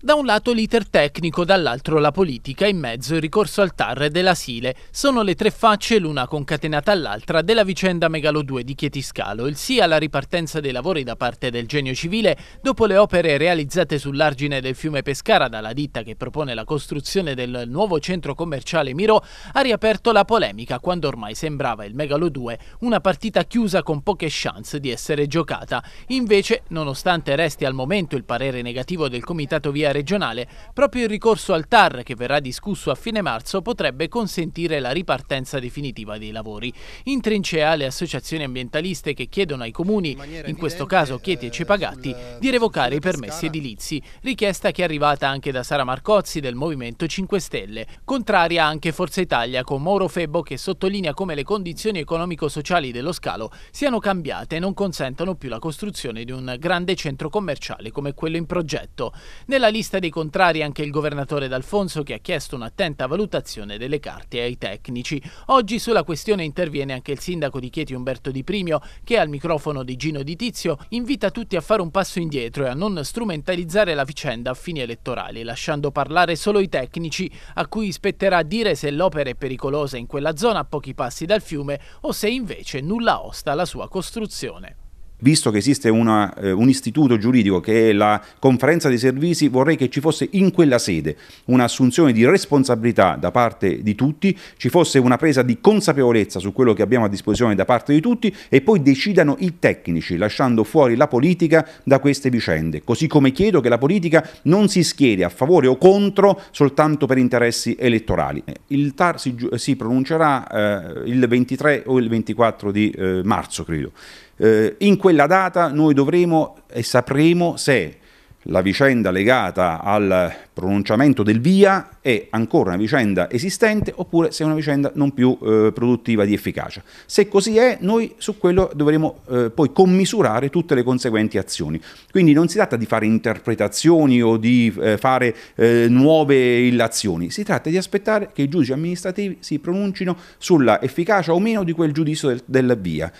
Da un lato l'iter tecnico, dall'altro la politica, in mezzo il ricorso al TAR Sile. Sono le tre facce, l'una concatenata all'altra, della vicenda Megalo 2 di Chietiscalo, il sì alla ripartenza dei lavori da parte del genio civile dopo le opere realizzate sull'argine del fiume Pescara dalla ditta che propone la costruzione del nuovo centro commerciale Miro, ha riaperto la polemica quando ormai sembrava il Megalo 2 una partita chiusa con poche chance di essere giocata. Invece, nonostante resti al momento il parere negativo del comitato via Assemblea regionale, proprio il ricorso al TAR che verrà discusso a fine marzo potrebbe consentire la ripartenza definitiva dei lavori. In trincea le associazioni ambientaliste che chiedono ai comuni, in questo caso Chieti e eh, Cepagatti, di revocare i permessi edilizi, richiesta che è arrivata anche da Sara Marcozzi del Movimento 5 Stelle, contraria anche Forza Italia con Mauro Febbo che sottolinea come le condizioni economico-sociali dello scalo siano cambiate e non consentano più la costruzione di un grande centro commerciale come quello in progetto. Nella lista dei contrari anche il governatore D'Alfonso che ha chiesto un'attenta valutazione delle carte ai tecnici. Oggi sulla questione interviene anche il sindaco di Chieti Umberto Di Primio che al microfono di Gino Di Tizio invita tutti a fare un passo indietro e a non strumentalizzare la vicenda a fini elettorali, lasciando parlare solo i tecnici a cui spetterà dire se l'opera è pericolosa in quella zona a pochi passi dal fiume o se invece nulla osta la sua costruzione visto che esiste una, eh, un istituto giuridico che è la conferenza dei servizi, vorrei che ci fosse in quella sede un'assunzione di responsabilità da parte di tutti, ci fosse una presa di consapevolezza su quello che abbiamo a disposizione da parte di tutti e poi decidano i tecnici, lasciando fuori la politica da queste vicende. Così come chiedo che la politica non si schieri a favore o contro soltanto per interessi elettorali. Il TAR si, si pronuncerà eh, il 23 o il 24 di eh, marzo, credo. Eh, in quella data noi dovremo e sapremo se la vicenda legata al pronunciamento del via è ancora una vicenda esistente oppure se è una vicenda non più eh, produttiva di efficacia. Se così è, noi su quello dovremo eh, poi commisurare tutte le conseguenti azioni. Quindi non si tratta di fare interpretazioni o di eh, fare eh, nuove illazioni, si tratta di aspettare che i giudici amministrativi si pronuncino sulla efficacia o meno di quel giudizio del, del via.